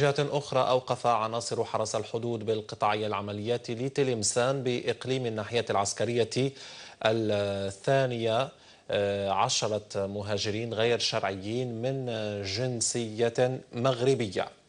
جهة أخرى أوقف عناصر حرس الحدود بالقطاعية العمليات لتلمسان بإقليم الناحية العسكرية الثانية آه، عشرة مهاجرين غير شرعيين من جنسية مغربية